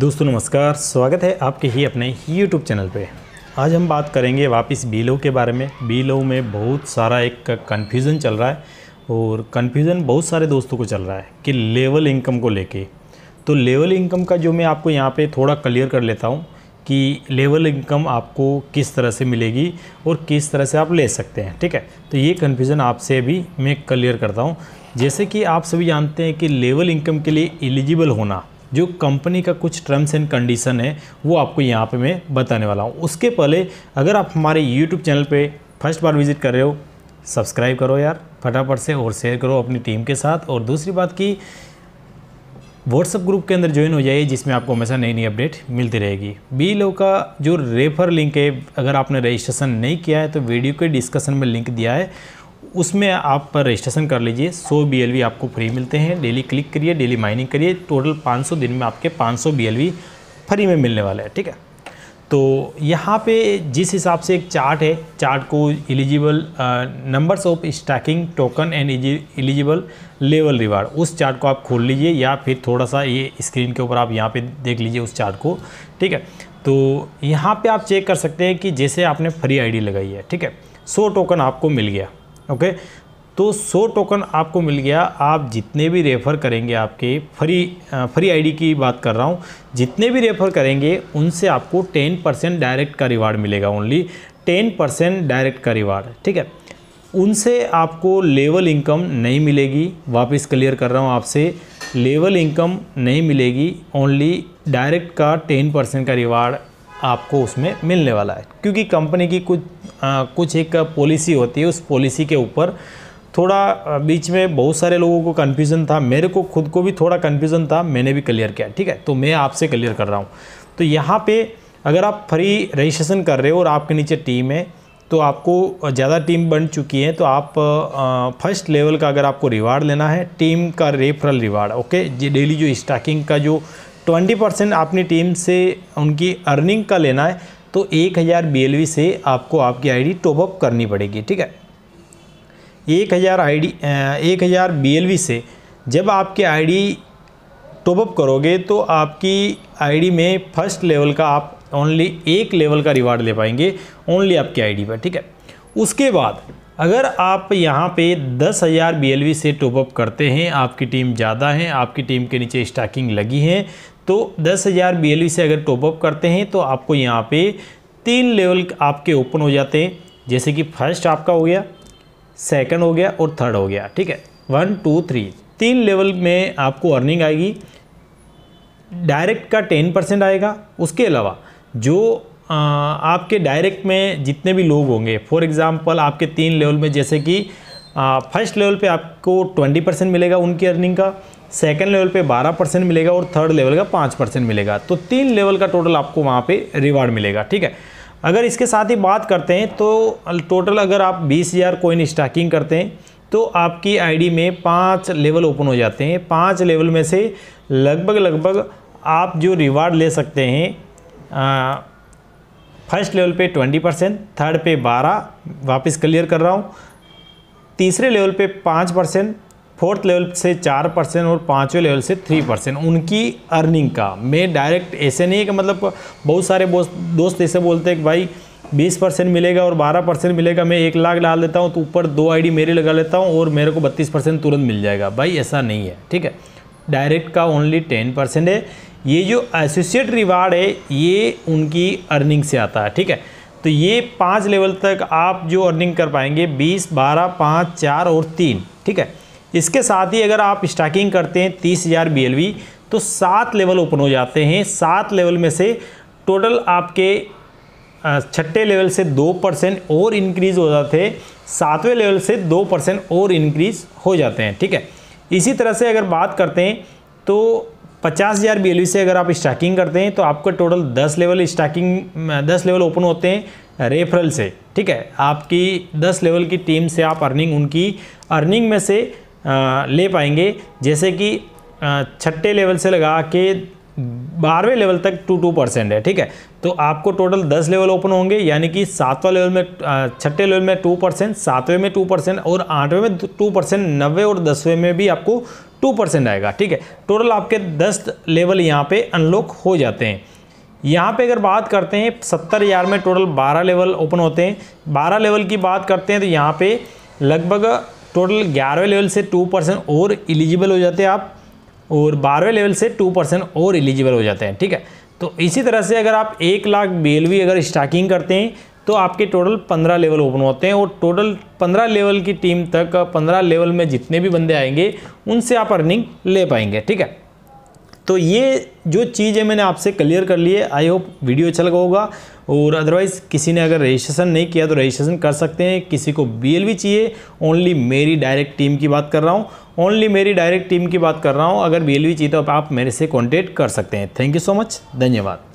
दोस्तों नमस्कार स्वागत है आपके ही अपने यूट्यूब चैनल पे आज हम बात करेंगे वापस बीलो के बारे में बीलो में बहुत सारा एक कन्फ्यूज़न चल रहा है और कन्फ्यूज़न बहुत सारे दोस्तों को चल रहा है कि लेवल इनकम को लेके तो लेवल इनकम का जो मैं आपको यहाँ पे थोड़ा क्लियर कर लेता हूँ कि लेवल इनकम आपको किस तरह से मिलेगी और किस तरह से आप ले सकते हैं ठीक है तो ये कन्फ्यूज़न आपसे भी मैं क्लियर करता हूँ जैसे कि आप सभी जानते हैं कि लेवल इनकम के लिए एलिजिबल होना जो कंपनी का कुछ टर्म्स एंड कंडीशन है वो आपको यहाँ पे मैं बताने वाला हूँ उसके पहले अगर आप हमारे यूट्यूब चैनल पे फर्स्ट बार विजिट कर रहे हो सब्सक्राइब करो यार फटाफट से और शेयर करो अपनी टीम के साथ और दूसरी बात की व्हाट्सअप ग्रुप के अंदर ज्वाइन हो जाइए जिसमें आपको हमेशा नई नई अपडेट मिलती रहेगी बी लो का जो रेफर लिंक है अगर आपने रजिस्ट्रेशन नहीं किया है तो वीडियो के डिस्कशन में लिंक दिया है उसमें आप पर रजिस्ट्रेशन कर लीजिए 100 बी आपको फ्री मिलते हैं डेली क्लिक करिए डेली माइनिंग करिए टोटल 500 दिन में आपके 500 सौ फ्री में मिलने वाला है ठीक है तो यहाँ पे जिस हिसाब से एक चार्ट है चार्ट को eligible numbers of staking token and eligible level reward उस चार्ट को आप खोल लीजिए या फिर थोड़ा सा ये स्क्रीन के ऊपर आप यहाँ पे देख लीजिए उस चार्ट को ठीक है तो यहाँ पे आप चेक कर सकते हैं कि जैसे आपने फ्री आईडी लगाई है ठीक है सौ टोकन आपको मिल गया ओके तो 100 टोकन आपको मिल गया आप जितने भी रेफ़र करेंगे आपके फ्री फ्री आईडी की बात कर रहा हूँ जितने भी रेफ़र करेंगे उनसे आपको 10 परसेंट डायरेक्ट का रिवार्ड मिलेगा ओनली 10 परसेंट डायरेक्ट का रिवार्ड ठीक है उनसे आपको लेवल इनकम नहीं मिलेगी वापस क्लियर कर रहा हूँ आपसे लेवल इनकम नहीं मिलेगी ओनली डायरेक्ट का टेन परसेंट का रिवार्ड आपको उसमें मिलने वाला है क्योंकि कंपनी की कुछ आ, कुछ एक पॉलिसी होती है उस पॉलिसी के ऊपर थोड़ा बीच में बहुत सारे लोगों को कन्फ्यूज़न था मेरे को खुद को भी थोड़ा कन्फ्यूज़न था मैंने भी क्लियर किया ठीक है तो मैं आपसे क्लियर कर रहा हूँ तो यहाँ पे अगर आप फ्री रजिस्ट्रेशन कर रहे हो और आपके नीचे टीम है तो आपको ज़्यादा टीम बन चुकी है तो आप फर्स्ट लेवल का अगर आपको रिवार्ड लेना है टीम का रेफरल रिवार्ड ओके जी डेली जो स्टाकिंग का जो ट्वेंटी परसेंट अपनी टीम से उनकी अर्निंग का लेना है तो एक हज़ार बी से आपको आपकी आईडी टॉपअप करनी पड़ेगी ठीक है एक हज़ार आई डी एक हज़ार बी से जब आपकी आईडी टॉपअप करोगे तो आपकी आईडी में फर्स्ट लेवल का आप ओनली एक लेवल का रिवार्ड ले पाएंगे ओनली आपकी आईडी पर ठीक है उसके बाद अगर आप यहाँ पे दस हज़ार बी से टॉपअप करते हैं आपकी टीम ज़्यादा है आपकी टीम के नीचे स्टाकिंग लगी है तो दस हज़ार बी से अगर टॉपअप करते हैं तो आपको यहाँ पे तीन लेवल आपके ओपन हो जाते हैं जैसे कि फर्स्ट आपका हो गया सेकंड हो गया और थर्ड हो गया ठीक है वन टू थ्री तीन लेवल में आपको अर्निंग आएगी डायरेक्ट का टेन परसेंट आएगा उसके अलावा जो आ, आपके डायरेक्ट में जितने भी लोग होंगे फॉर एग्ज़ाम्पल आपके तीन लेवल में जैसे कि फर्स्ट लेवल पर आपको ट्वेंटी परसेंट मिलेगा उनकी अर्निंग का सेकेंड लेवल पे 12 परसेंट मिलेगा और थर्ड लेवल का 5 परसेंट मिलेगा तो तीन लेवल का टोटल आपको वहाँ पे रिवार्ड मिलेगा ठीक है अगर इसके साथ ही बात करते हैं तो टोटल अगर आप बीस हज़ार कोइन स्टाकिंग करते हैं तो आपकी आईडी में पाँच लेवल ओपन हो जाते हैं पाँच लेवल में से लगभग लगभग आप जो रिवार्ड ले सकते हैं फर्स्ट लेवल पर ट्वेंटी परसेंट थर्ड पर बारह वापस क्लियर कर रहा हूँ तीसरे लेवल पे पाँच परसेंट फोर्थ लेवल से चार परसेंट और पाँचवें लेवल से थ्री परसेंट उनकी अर्निंग का मैं डायरेक्ट ऐसे नहीं है कि मतलब बहुत सारे दोस्त ऐसे बोलते हैं कि भाई बीस परसेंट मिलेगा और बारह परसेंट मिलेगा मैं एक लाख डाल देता हूँ तो ऊपर दो आईडी मेरी लगा लेता हूँ और मेरे को बत्तीस परसेंट तुरंत मिल जाएगा भाई ऐसा नहीं है ठीक है डायरेक्ट का ओनली टेन परसेंट है ये जो एसोसिएट रिवार्ड है ये उनकी अर्निंग से आता है ठीक है तो ये पाँच लेवल तक आप जो अर्निंग कर पाएंगे बीस बारह पाँच चार और तीन ठीक है इसके साथ ही अगर आप स्टाकिंग करते हैं तीस हज़ार बी तो सात लेवल ओपन हो जाते हैं सात लेवल में से टोटल आपके छठे लेवल से दो परसेंट और इंक्रीज़ हो जाते हैं सातवें लेवल से दो परसेंट और इंक्रीज़ हो जाते हैं ठीक है इसी तरह से अगर बात करते हैं तो पचास हज़ार बी से अगर आप स्टाकिंग करते हैं तो आपके टोटल दस लेवल स्टाकिंग दस लेवल ओपन होते हैं रेफरल से ठीक है आपकी दस लेवल की टीम से आप अर्निंग उनकी अर्निंग में से ले पाएंगे जैसे कि छठे लेवल से लगा के बारहवें लेवल तक टू टू परसेंट है ठीक है तो आपको टोटल दस लेवल ओपन होंगे यानी कि सातवां लेवल में छठे लेवल में टू परसेंट सातवें में टू परसेंट और आठवें में टू परसेंट नब्बे और दसवें में भी आपको टू परसेंट आएगा ठीक है टोटल आपके दस लेवल यहाँ पे अनलॉक हो जाते हैं यहाँ पे अगर बात करते हैं सत्तर हज़ार में टोटल बारह लेवल ओपन होते हैं बारह लेवल की बात करते हैं तो यहाँ पर लगभग टोटल ग्यारहवें लेवल से टू परसेंट और एलिजिबल हो जाते हैं आप और बारहवें लेवल से टू परसेंट और एलिजिबल हो जाते हैं ठीक है तो इसी तरह से अगर आप एक लाख बेलवी अगर स्टाकिंग करते हैं तो आपके टोटल पंद्रह लेवल ओपन होते हैं और टोटल पंद्रह लेवल की टीम तक पंद्रह लेवल में जितने भी बंदे आएंगे उनसे आप अर्निंग ले पाएंगे ठीक है तो ये जो चीज़ है मैंने आपसे क्लियर कर लिए आई होप वीडियो अच्छा लगा होगा और अदरवाइज़ किसी ने अगर रजिस्ट्रेशन नहीं किया तो रजिस्ट्रेशन कर सकते हैं किसी को बीएलवी चाहिए ओनली मेरी डायरेक्ट टीम की बात कर रहा हूँ ओनली मेरी डायरेक्ट टीम की बात कर रहा हूँ अगर बीएलवी चाहिए तो आप मेरे से कॉन्टेक्ट कर सकते हैं थैंक यू सो मच धन्यवाद